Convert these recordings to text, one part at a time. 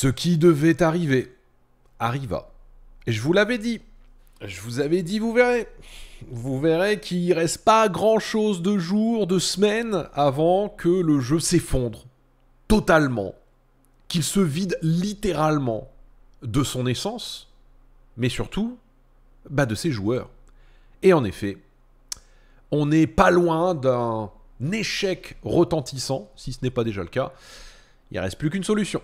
Ce qui devait arriver arriva. Et je vous l'avais dit. Je vous avais dit, vous verrez. Vous verrez qu'il reste pas grand-chose de jours, de semaines avant que le jeu s'effondre totalement, qu'il se vide littéralement de son essence, mais surtout bah, de ses joueurs. Et en effet, on n'est pas loin d'un échec retentissant, si ce n'est pas déjà le cas. Il reste plus qu'une solution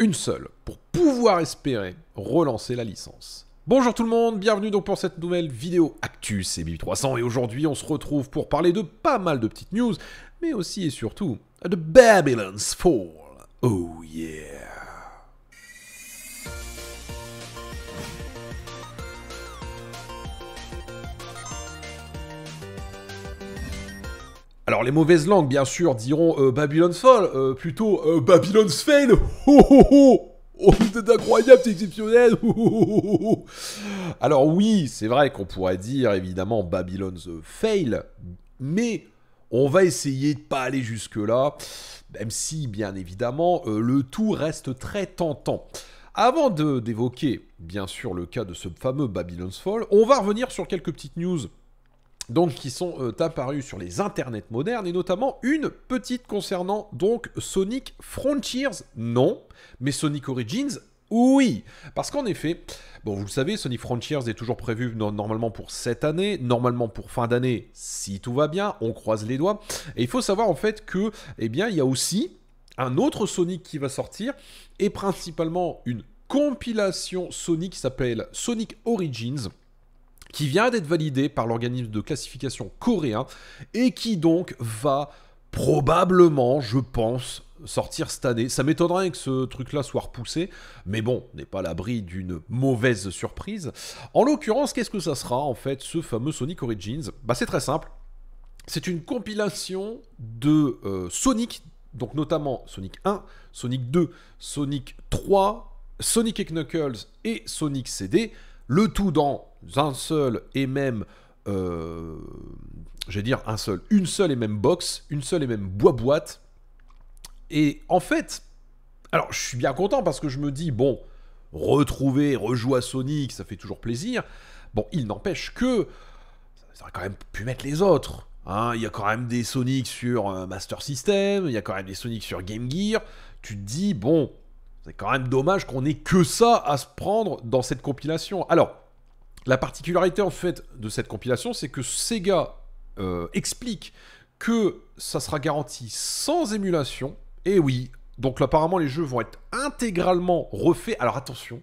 une seule, pour pouvoir espérer relancer la licence. Bonjour tout le monde, bienvenue donc pour cette nouvelle vidéo Actus et 300 et aujourd'hui on se retrouve pour parler de pas mal de petites news, mais aussi et surtout de Babylon's Fall. Oh yeah Alors les mauvaises langues, bien sûr, diront euh, Babylon's Fall, euh, plutôt euh, Babylon's Fail. Oh c'est incroyable, c'est exceptionnel. Alors oui, c'est vrai qu'on pourrait dire évidemment Babylon's Fail, mais on va essayer de pas aller jusque-là, même si bien évidemment le tout reste très tentant. Avant d'évoquer bien sûr le cas de ce fameux Babylon's Fall, on va revenir sur quelques petites news donc qui sont euh, apparus sur les internets modernes, et notamment une petite concernant donc Sonic Frontiers, non, mais Sonic Origins, oui, parce qu'en effet, bon, vous le savez, Sonic Frontiers est toujours prévu normalement pour cette année, normalement pour fin d'année, si tout va bien, on croise les doigts. Et il faut savoir en fait que, eh bien, il y a aussi un autre Sonic qui va sortir, et principalement une compilation Sonic qui s'appelle Sonic Origins qui vient d'être validé par l'organisme de classification coréen et qui donc va probablement, je pense, sortir cette année. Ça m'étonnerait que ce truc-là soit repoussé, mais bon, n'est pas l'abri d'une mauvaise surprise. En l'occurrence, qu'est-ce que ça sera en fait ce fameux Sonic Origins Bah c'est très simple. C'est une compilation de euh, Sonic, donc notamment Sonic 1, Sonic 2, Sonic 3, Sonic Knuckles et Sonic CD, le tout dans un seul et même, euh, je vais dire un seul, une seule et même box, une seule et même boîte. Et en fait, alors je suis bien content parce que je me dis, bon, retrouver, rejouer Sonic, ça fait toujours plaisir. Bon, il n'empêche que ça aurait quand même pu mettre les autres. Hein. Il y a quand même des Sonic sur euh, Master System, il y a quand même des Sonic sur Game Gear. Tu te dis, bon, c'est quand même dommage qu'on ait que ça à se prendre dans cette compilation. Alors, la particularité en fait de cette compilation, c'est que Sega euh, explique que ça sera garanti sans émulation. Et oui, donc là, apparemment les jeux vont être intégralement refaits. Alors attention,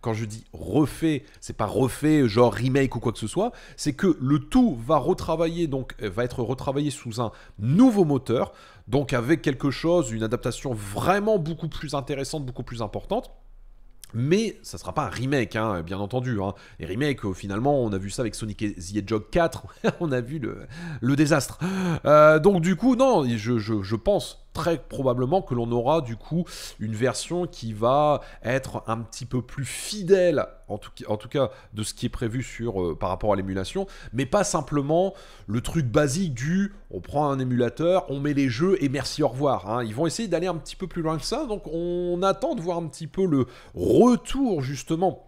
quand je dis refait, c'est pas refait genre remake ou quoi que ce soit, c'est que le tout va retravailler donc euh, va être retravaillé sous un nouveau moteur, donc avec quelque chose, une adaptation vraiment beaucoup plus intéressante, beaucoup plus importante. Mais ça ne sera pas un remake, hein, bien entendu. Hein. Les remakes, euh, finalement, on a vu ça avec Sonic The Hedgehog 4, on a vu le, désastre. Euh, donc du coup, non, je pense très probablement que l'on aura du coup une version qui va être un petit peu plus fidèle, en tout, cas de ce qui est prévu sur, euh, par rapport à l'émulation, mais pas simplement le truc basique du on prend un émulateur, on met les jeux et merci, au revoir. Hein. Ils vont essayer d'aller un petit peu plus loin que ça, donc on attend de voir un petit peu le retour justement.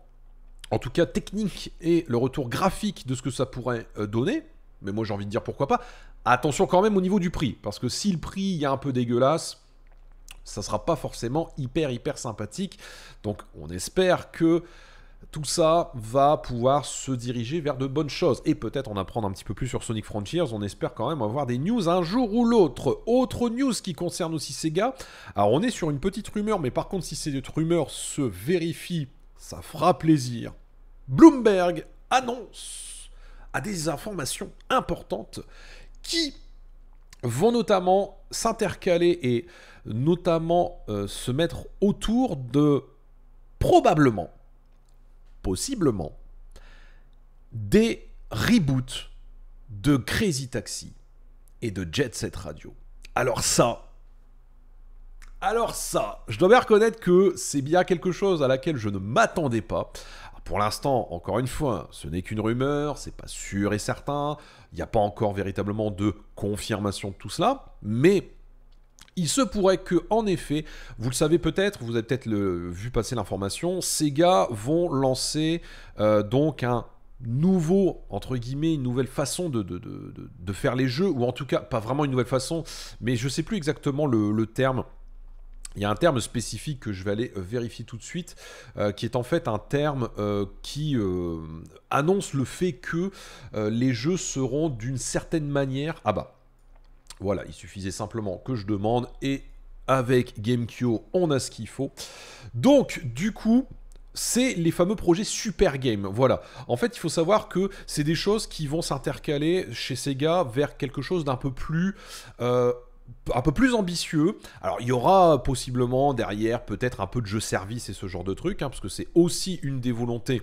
En tout cas technique et le retour graphique de ce que ça pourrait euh, donner, mais moi j'ai envie de dire pourquoi pas, Attention quand même au niveau du prix, parce que si le prix est un peu dégueulasse, ça ne sera pas forcément hyper hyper sympathique. Donc on espère que tout ça va pouvoir se diriger vers de bonnes choses. Et peut-être on apprendre un petit peu plus sur Sonic Frontiers. On espère quand même avoir des news un jour ou l'autre. Autre news qui concerne aussi Sega. Alors on est sur une petite rumeur, mais par contre si cette rumeur se vérifie, ça fera plaisir. Bloomberg annonce à des informations importantes qui vont notamment s'intercaler et notamment euh, se mettre autour de probablement, possiblement, des reboots de Crazy Taxi et de Jet Set Radio. Alors ça, alors ça, je dois bien reconnaître que c'est bien quelque chose à laquelle je ne m'attendais pas pour l'instant, encore une fois, ce n'est qu'une rumeur, c'est pas sûr et certain, il n'y a pas encore véritablement de confirmation de tout cela, mais il se pourrait que, en effet, vous le savez peut-être, vous avez peut-être vu passer l'information, Sega vont lancer euh, donc un nouveau, entre guillemets, une nouvelle façon de, faire les jeux, ou en tout cas, pas vraiment une nouvelle façon, mais je ne sais plus exactement le terme il y a un terme spécifique que je vais aller euh, vérifier tout de suite, euh, qui est en fait un terme euh, qui annonce le fait que les jeux seront d'une certaine manière Ah bah Voilà, il suffisait simplement que je demande et avec GameCube, on a ce qu'il faut. Donc, du coup, c'est les fameux projets Super Game. Voilà. En fait, il faut savoir que c'est des choses qui vont s'intercaler chez Sega vers quelque chose d'un peu plus un peu plus ambitieux. Alors il y aura possiblement derrière peut-être un peu de jeu service et ce genre de truc, hein, parce que c'est aussi une des volontés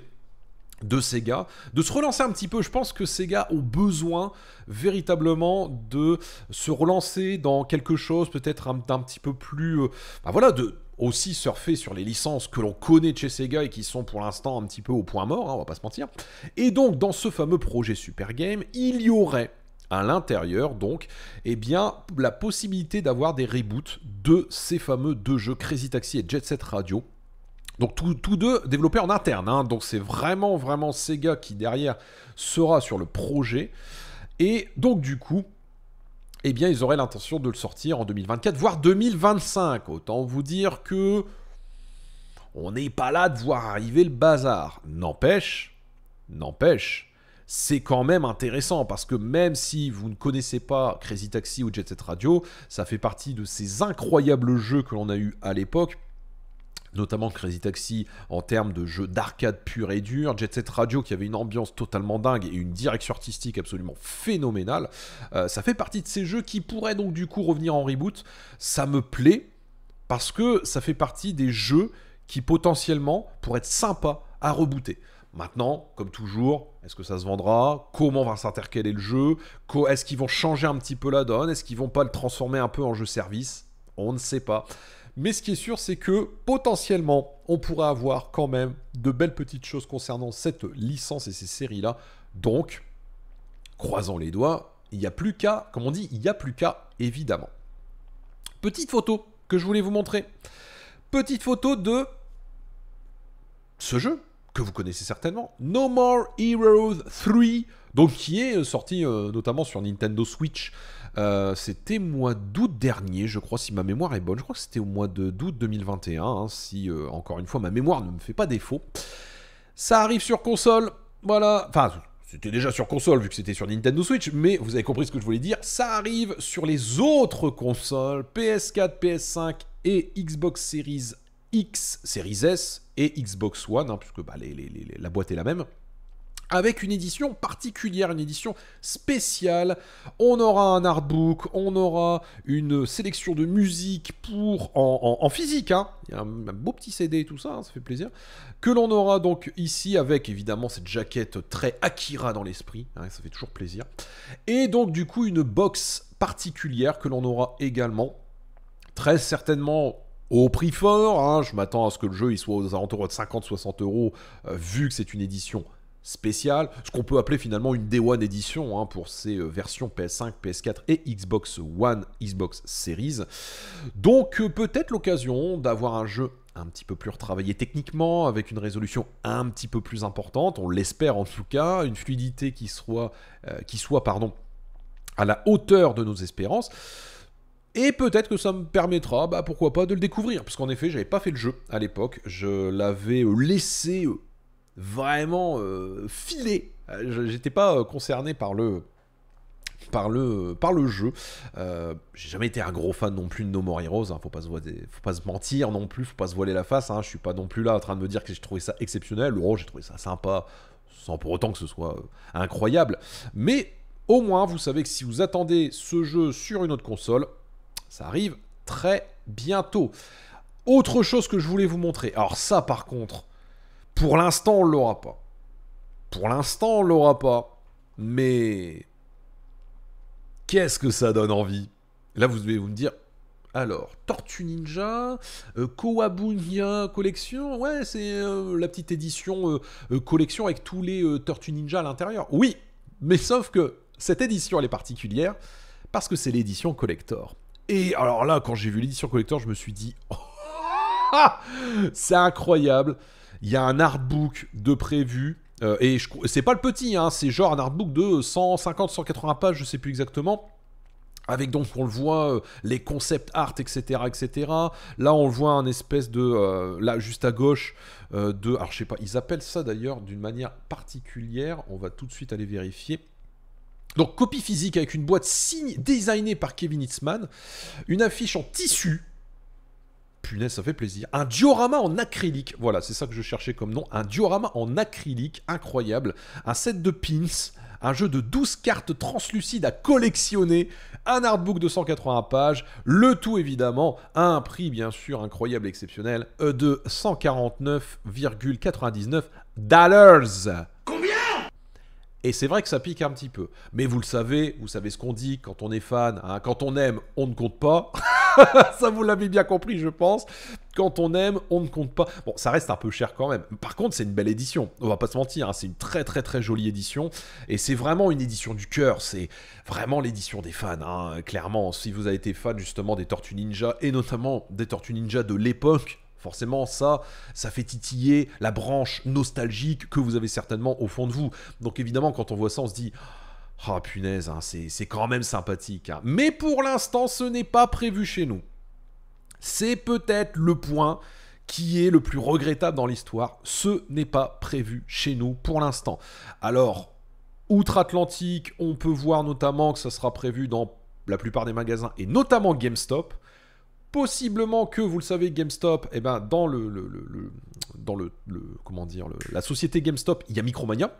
de Sega, de se relancer un petit peu. Je pense que Sega a besoin véritablement de se relancer dans quelque chose peut-être un, petit peu plus... Euh, voilà, de aussi surfer sur les licences que l'on connaît chez Sega et qui sont pour l'instant un petit peu au point mort, hein, on va pas se mentir. Et donc dans ce fameux projet Super Game, il y aurait à l'intérieur donc, eh bien la possibilité d'avoir des reboots de ces fameux deux jeux Crazy Taxi et Jet Set Radio donc tous deux développés en interne. Hein. Donc c'est vraiment vraiment Sega qui derrière sera sur le projet. Et donc du coup, eh bien ils auraient l'intention de le sortir en 2024, voire 2025. Autant vous dire que on n'est pas là de voir arriver le bazar. N'empêche, n'empêche, c'est quand même intéressant parce que même si vous ne connaissez pas Crazy Taxi ou Jet Set Radio, ça fait partie de ces incroyables jeux que l'on a eu à l'époque notamment Crazy Taxi en termes de jeux d'arcade pur et dur, Jet Set Radio qui avait une ambiance totalement dingue et une direction artistique absolument phénoménale. Euh, ça fait partie de ces jeux qui pourraient donc du coup revenir en reboot. Ça me plaît parce que ça fait partie des jeux qui potentiellement pourraient être sympas à rebooter. Maintenant, comme toujours, est-ce que ça se vendra Comment va s'intercaler le jeu Est-ce qu'ils vont changer un petit peu la donne Est-ce qu'ils vont pas le transformer un peu en jeu service On ne sait pas. Mais ce qui est sûr, c'est que potentiellement, on pourrait avoir quand même de belles petites choses concernant cette licence et ces séries-là. Donc, croisons les doigts, il n'y a plus qu'à, comme on dit, il n'y a plus qu'à, évidemment. Petite photo que je voulais vous montrer. Petite photo de ce jeu, que vous connaissez certainement, No More Heroes 3, donc qui est euh, sorti euh, notamment sur Nintendo Switch. Euh, c'était mois d'août dernier, je crois, si ma mémoire est bonne. Je crois que c'était au mois d'août 2021, hein, si euh, encore une fois ma mémoire ne me fait pas défaut. Ça arrive sur console, voilà. Enfin, c'était déjà sur console vu que c'était sur Nintendo Switch, mais vous avez compris ce que je voulais dire. Ça arrive sur les autres consoles PS4, PS5 et Xbox Series X Series S et Xbox One, hein, puisque bah, la boîte est la même. Avec une édition particulière, une édition spéciale. On aura un artbook, on aura une sélection de musique pour en, physique. Hein. un, beau petit CD et tout ça, hein, ça fait plaisir. Que l'on aura donc ici avec évidemment cette jaquette très Akira dans l'esprit. ça fait toujours plaisir. Et donc du coup une box particulière que l'on aura également. Très certainement au prix fort. Hein. Je m'attends à ce que le jeu il soit aux alentours de 50-60 euros, euh, vu que c'est une édition spéciale, ce qu'on peut appeler finalement une Day One édition hein, pour ces euh, versions PS5, PS4 et Xbox One, Xbox Series. Donc euh, peut-être l'occasion d'avoir un jeu un petit peu plus retravaillé techniquement, avec une résolution un petit peu plus importante, on l'espère en tout cas, une fluidité qui soit, qui soit pardon, à la hauteur de nos espérances. Et peut-être que ça me permettra, bah pourquoi pas, de le découvrir. Parce qu'en effet, j'avais pas fait le jeu à l'époque. Je l'avais euh, laissé euh, vraiment euh, filer. filer. J'étais pas concerné par le. Par le, par le jeu. j'ai jamais été un gros fan non plus de No More Heroes, hein. faut, pas se faut pas se mentir non plus, faut pas se voiler la face, hein. je suis pas non plus là en train de me dire que j'ai trouvé ça exceptionnel, oh j'ai trouvé ça sympa, sans pour autant que ce soit incroyable. Mais au moins, vous savez que si vous attendez ce jeu sur une autre console, ça arrive très bientôt. Autre chose que je voulais vous montrer. Alors ça par contre, pour l'instant on ne l'aura pas. Pour l'instant on l'aura pas. Mais qu'est-ce que ça donne envie Là vous devez vous me dire, alors, Tortue Ninja, euh, Collection, ouais, c'est euh, la petite édition euh, euh, collection avec tous les Tortue Ninja à l'intérieur. Oui, mais sauf que cette édition, elle est particulière parce que c'est l'édition collector. Et alors là, quand j'ai vu l'édition collector, je me suis dit, oh, ah, c'est incroyable. Il y a un artbook de prévu. Euh, et et c'est pas le petit, hein, c'est genre un artbook de 150, 180 pages, je sais plus exactement. Avec donc, on le voit, euh, les concepts art, etc., etc. Là, on voit un espèce de... Euh, là, juste à gauche, de... Alors, je sais pas, ils appellent ça d'ailleurs d'une manière particulière. On va tout de suite aller vérifier. Donc copie physique avec une boîte signée, designée par Kevin Itzman, une affiche en tissu. Punaise, ça fait plaisir. Un diorama en acrylique. Voilà, c'est ça que je cherchais comme nom. Un diorama en acrylique, incroyable. Un set de pins. Un jeu de 12 cartes translucides à collectionner. Un artbook de 180 pages. Le tout, évidemment, à un prix, bien sûr, incroyable, exceptionnel, e de 149,99 dollars. Et c'est vrai que ça pique un petit peu. Mais vous le savez, vous savez ce qu'on dit quand on est fan. Hein, quand on aime, on ne compte pas. ça, vous l'avez bien compris, je pense. Quand on aime, on ne compte pas. Bon, ça reste un peu cher quand même. Par contre, c'est une belle édition. On va pas se mentir. Hein, c'est une très, très, très jolie édition. Et c'est vraiment une édition du cœur. C'est vraiment l'édition des fans. Hein, clairement, si vous avez été fan justement des Tortues Ninja, et notamment des Tortues Ninja de l'époque, Forcément, ça, ça fait titiller la branche nostalgique que vous avez certainement au fond de vous. Donc évidemment, quand on voit ça, on se dit... Ah punaise, hein, c'est quand même sympathique. Hein. Mais pour l'instant, ce n'est pas prévu chez nous. C'est peut-être le point qui est le plus regrettable dans l'histoire. Ce n'est pas prévu chez nous pour l'instant. Alors, outre-Atlantique, on peut voir notamment que ça sera prévu dans la plupart des magasins et notamment GameStop. Possiblement que, vous le savez, GameStop, et eh ben, dans le, dans le, comment dire, la société GameStop, il y a Micromania.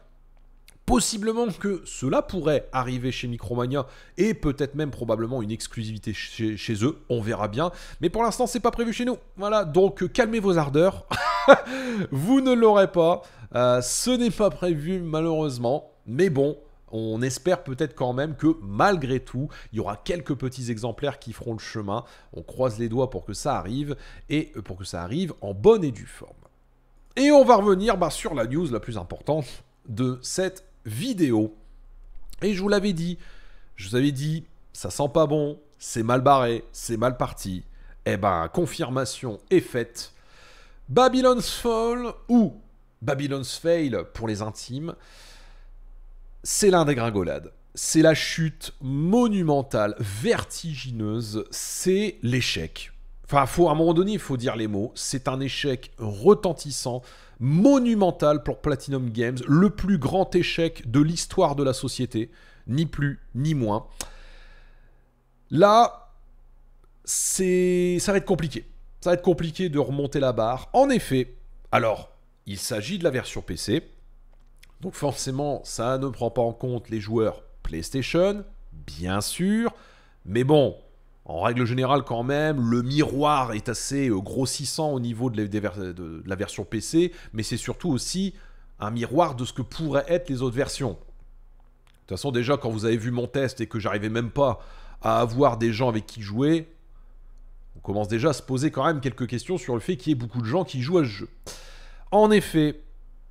Possiblement que cela pourrait arriver chez Micromania et peut-être même probablement une exclusivité chez, eux, on verra bien. Mais pour l'instant, c'est pas prévu chez nous. Voilà, donc calmez vos ardeurs. vous ne l'aurez pas. Euh, ce n'est pas prévu malheureusement. Mais bon, on espère peut-être quand même que malgré tout, il y aura quelques petits exemplaires qui feront le chemin. On croise les doigts pour que ça arrive et euh, pour que ça arrive en bonne et due forme. Et on va revenir bah, sur la news la plus importante de cette vidéo. Et je vous l'avais dit, je vous avais dit, ça sent pas bon, c'est mal barré, c'est mal parti. Eh ben, confirmation est faite. Babylon's Fall ou Babylon's Fail pour les intimes c'est l'indégringolade. C'est la chute monumentale, vertigineuse, c'est l'échec. Enfin, faut, à un moment donné, il faut dire les mots. C'est un échec retentissant, monumental pour Platinum Games, le plus grand échec de l'histoire de la société, ni plus ni moins. Là, c'est, ça va être compliqué. Ça va être compliqué de remonter la barre. En effet, alors, il s'agit de la version PC. Donc forcément, ça ne prend pas en compte les joueurs PlayStation, bien sûr, mais bon, en règle générale quand même, le miroir est assez euh, grossissant au niveau de la, version PC, mais c'est surtout aussi un miroir de ce que pourraient être les autres versions. De toute façon, déjà, quand vous avez vu mon test et que j'arrivais même pas à avoir des gens avec qui jouer, on commence déjà à se poser quand même quelques questions sur le fait qu'il y ait beaucoup de gens qui jouent à ce jeu. En effet,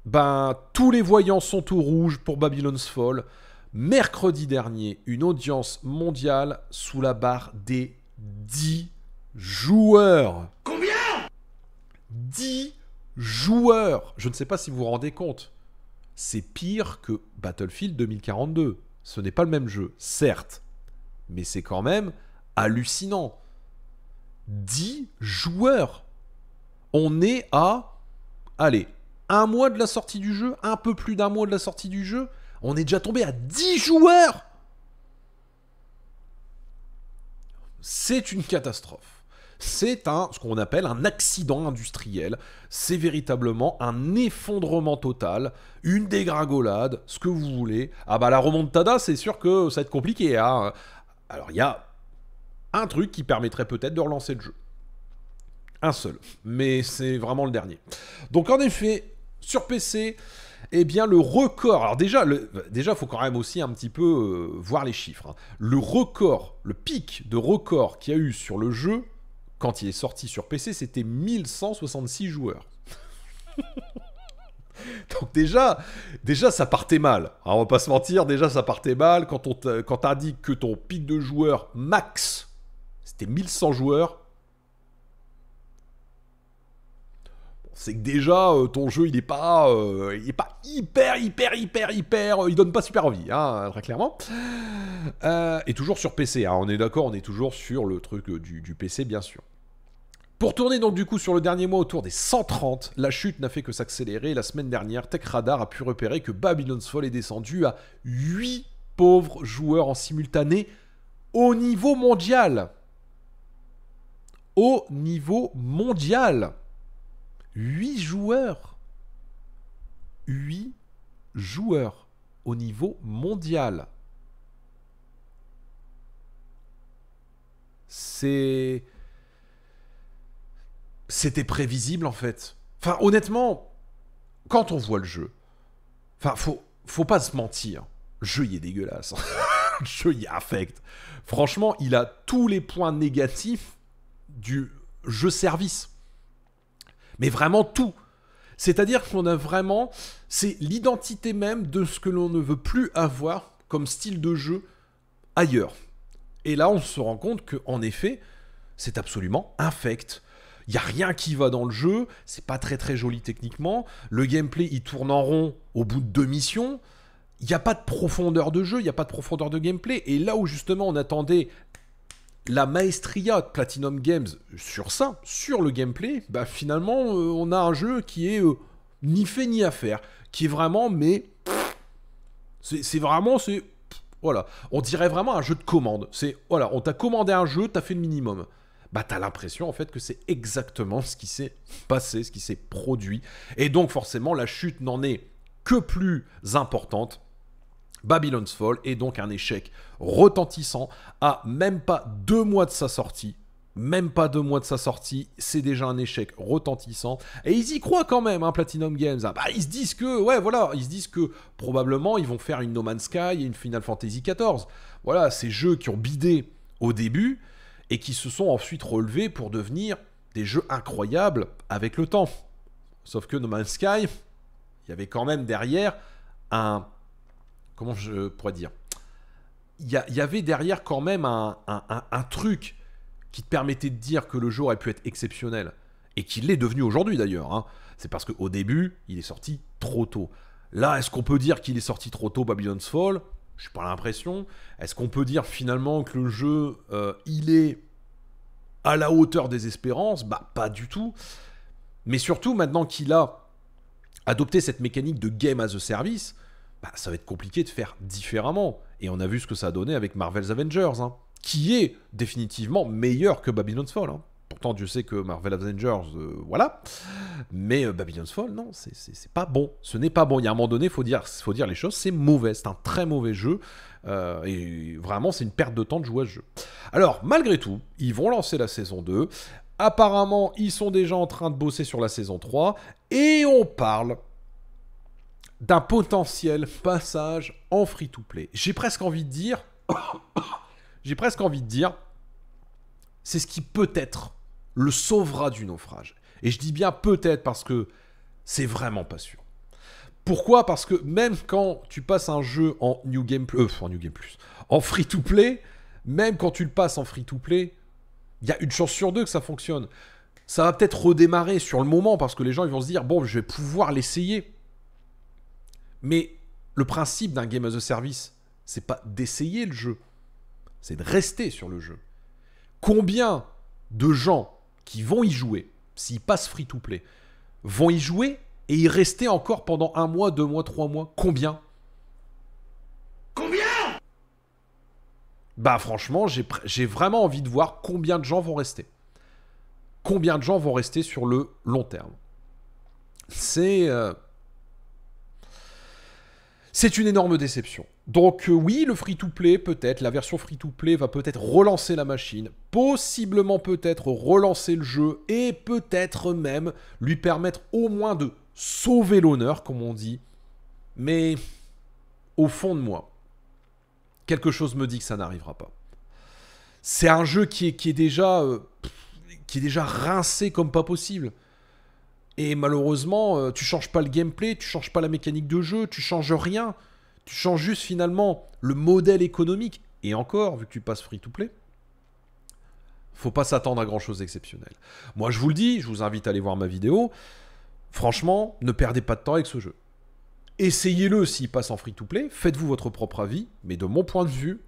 ben, tous les voyants sont au rouge pour Babylon's Fall. Mercredi dernier, une audience mondiale sous la barre des 10 joueurs. Combien 10 joueurs. Je ne sais pas si vous vous rendez compte. C'est pire que Battlefield 2042. Ce n'est pas le même jeu, certes, mais c'est quand même hallucinant. 10 joueurs. On est à... Allez, un mois de la sortie du jeu, un peu plus d'un mois de la sortie du jeu, on est déjà tombé à 10 joueurs C'est une catastrophe. C'est un, ce qu'on appelle un accident industriel. C'est véritablement un effondrement total, une dégringolade, ce que vous voulez. Ah bah la remontada, c'est sûr que ça va être compliqué. Hein. Alors il y a un truc qui permettrait peut-être de relancer le jeu. Un seul. Mais c'est vraiment le dernier. Donc en effet, sur PC, eh bien le record, alors déjà, le, déjà faut quand même aussi un petit peu euh, voir les chiffres, hein. le record, le pic de record qu'il y a eu sur le jeu, quand il est sorti sur PC, c'était 1166 joueurs. Donc déjà, déjà ça partait mal. on va pas se mentir, déjà ça partait mal. Quand on quand dit que ton pic de joueurs max, c'était 1100 joueurs, c'est que déjà euh, ton jeu il n'est pas euh, il est pas hyper hyper hyper hyper euh, il donne pas super envie hein, très clairement et toujours sur PC hein, on est d'accord on est toujours sur le truc du, PC bien sûr pour tourner donc du coup sur le dernier mois autour des 130 la chute n'a fait que s'accélérer la semaine dernière Tech Radar a pu repérer que Babylon's Fall est descendu à 8 pauvres joueurs en simultané au niveau mondial au niveau mondial Huit joueurs. 8 joueurs au niveau mondial. C'est... C'était prévisible en fait. Enfin honnêtement, quand on voit le jeu, enfin faut, faut pas se mentir, le jeu il est dégueulasse. le jeu il affecte. Franchement, il a tous les points négatifs du jeu service. Mais vraiment tout. C'est-à-dire qu'on a vraiment, c'est l'identité même de ce que l'on ne veut plus avoir comme style de jeu ailleurs. Et là, on se rend compte que, en effet, c'est absolument infect. Il n'y a rien qui va dans le jeu, c'est pas très très joli techniquement, le gameplay il tourne en rond au bout de deux missions, il n'y a pas de profondeur de jeu, il n'y a pas de profondeur de gameplay, et là où justement on attendait la maestria de Platinum Games sur ça, sur le gameplay, bah finalement, euh, on a un jeu qui est euh, ni fait ni à faire, qui est vraiment, mais. C'est vraiment, c'est. Voilà. On dirait vraiment un jeu de commande. C'est, voilà, on t'a commandé un jeu, t'as fait le minimum. Bah, t'as l'impression en fait que c'est exactement ce qui s'est passé, ce qui s'est produit. Et donc, forcément, la chute n'en est que plus importante Babylon's Fall est donc un échec retentissant à même pas deux mois de sa sortie. Même pas deux mois de sa sortie, c'est déjà un échec retentissant. Et ils y croient quand même, hein, Platinum Games. Ah, bah, ils se disent que, ouais, voilà, ils se disent que probablement ils vont faire une No Man's Sky et une Final Fantasy XIV. Voilà, ces jeux qui ont bidé au début et qui se sont ensuite relevés pour devenir des jeux incroyables avec le temps. Sauf que No Man's Sky, il y avait quand même derrière un comment je pourrais dire Il y, avait derrière quand même un, truc qui te permettait de dire que le jeu aurait pu être exceptionnel. Et qu'il l'est devenu aujourd'hui d'ailleurs. Hein. C'est parce qu'au début, il est sorti trop tôt. Là, est-ce qu'on peut dire qu'il est sorti trop tôt Babylon's Fall Je n'ai pas l'impression. Est-ce qu'on peut dire finalement que le jeu, euh, il est à la hauteur des espérances Bah pas du tout. Mais surtout, maintenant qu'il a adopté cette mécanique de game as a service, bah, ça va être compliqué de faire différemment. Et on a vu ce que ça a donné avec Marvel's Avengers, hein, qui est définitivement meilleur que Babylon's Fall. Hein. Pourtant, Dieu sait que Marvel Avengers, euh, voilà. Mais euh, Babylon's Fall, non, c'est pas bon. Ce n'est pas bon. Il y a un moment donné, il faut dire, faut dire les choses, c'est mauvais. C'est un très mauvais jeu. Euh, et vraiment, c'est une perte de temps de jouer à ce jeu. Alors, malgré tout, ils vont lancer la saison 2. Apparemment, ils sont déjà en train de bosser sur la saison 3. Et on parle d'un potentiel passage en free-to-play. J'ai presque envie de dire... J'ai presque envie de dire... C'est ce qui peut-être le sauvera du naufrage. Et je dis bien peut-être parce que c'est vraiment pas sûr. Pourquoi Parce que même quand tu passes un jeu en New Game Plus, euh, en Free to Play, même quand tu le passes en Free to Play, il y a une chance sur deux que ça fonctionne. Ça va peut-être redémarrer sur le moment parce que les gens vont se dire bon, je vais pouvoir l'essayer. Mais le principe d'un game as a service, c'est pas d'essayer le jeu, c'est de rester sur le jeu. Combien de gens qui vont y jouer, s'ils passent free to play, vont y jouer et y rester encore pendant un mois, deux mois, trois mois Combien Combien Bah franchement, j'ai vraiment envie de voir combien de gens vont rester. Combien de gens vont rester sur le long terme C'est... Euh, c'est une énorme déception. Donc euh, oui, le free-to-play peut-être, la version free-to-play va peut-être relancer la machine, possiblement peut-être relancer le jeu et peut-être même lui permettre au moins de sauver l'honneur, comme on dit. Mais au fond de moi, quelque chose me dit que ça n'arrivera pas. C'est un jeu qui est, déjà, euh, qui est déjà rincé comme pas possible. Et malheureusement, euh, tu changes pas le gameplay, tu changes pas la mécanique de jeu, tu changes rien. Tu changes juste finalement le modèle économique. Et encore, vu que tu passes free to play, faut pas s'attendre à grand chose d'exceptionnel. Moi, je vous le dis, je vous invite à aller voir ma vidéo. Franchement, ne perdez pas de temps avec ce jeu. Essayez-le s'il passe en free to play, faites-vous votre propre avis, mais de mon point de vue,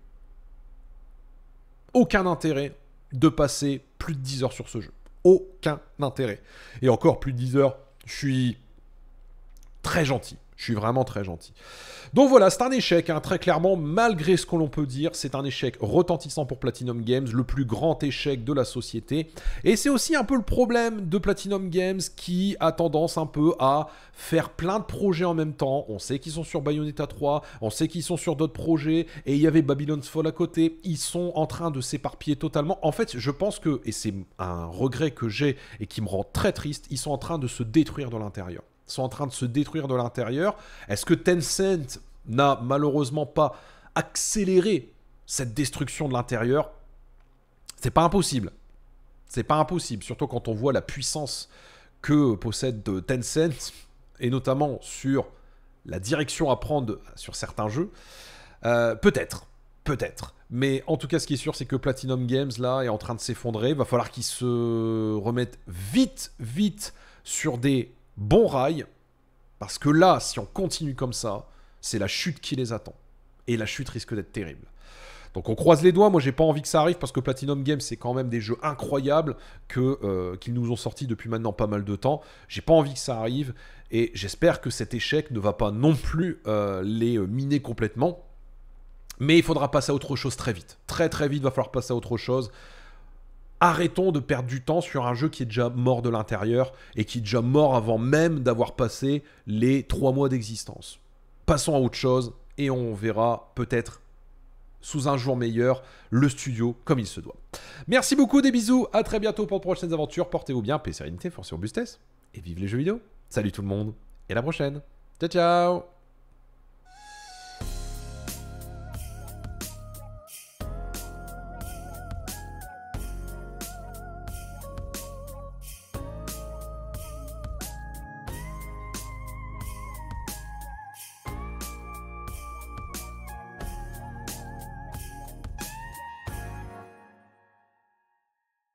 aucun intérêt de passer plus de 10 heures sur ce jeu aucun intérêt. Et encore plus de 10 heures, je suis très gentil. Je suis vraiment très gentil. Donc voilà, c'est un échec, hein, très clairement, malgré ce que l'on peut dire, c'est un échec retentissant pour Platinum Games, le plus grand échec de la société. Et c'est aussi un peu le problème de Platinum Games qui a tendance un peu à faire plein de projets en même temps. On sait qu'ils sont sur Bayonetta 3, on sait qu'ils sont sur d'autres projets, et il y avait Babylon's Fall à côté. Ils sont en train de s'éparpiller totalement. En fait, je pense que, et c'est un regret que j'ai et qui me rend très triste, ils sont en train de se détruire de l'intérieur sont en train de se détruire de l'intérieur. Est-ce que Tencent n'a malheureusement pas accéléré cette destruction de l'intérieur C'est pas impossible. C'est pas impossible, surtout quand on voit la puissance que possède euh, Tencent, et notamment sur la direction à prendre sur certains jeux. Euh, peut-être, peut-être. Mais en tout cas, ce qui est sûr, c'est que Platinum Games, là, est en train de s'effondrer. Va falloir qu'ils se remettent vite, vite sur des bon rail, parce que là, si on continue comme ça, c'est la chute qui les attend. Et la chute risque d'être terrible. Donc on croise les doigts, moi j'ai pas envie que ça arrive parce que Platinum Games c'est quand même des jeux incroyables que, euh, qu'ils nous ont sortis depuis maintenant pas mal de temps. J'ai pas envie que ça arrive et j'espère que cet échec ne va pas non plus euh, les euh, miner complètement. Mais il faudra passer à autre chose très vite. Très très vite va falloir passer à autre chose arrêtons de perdre du temps sur un jeu qui est déjà mort de l'intérieur et qui est déjà mort avant même d'avoir passé les trois mois d'existence. Passons à autre chose et on verra peut-être sous un jour meilleur le studio comme il se doit. Merci beaucoup, des bisous, à très bientôt pour de prochaines aventures, portez-vous bien, paix, sérénité, force et robustesse, et vive les jeux vidéo. Salut tout le monde, et à la prochaine. Ciao ciao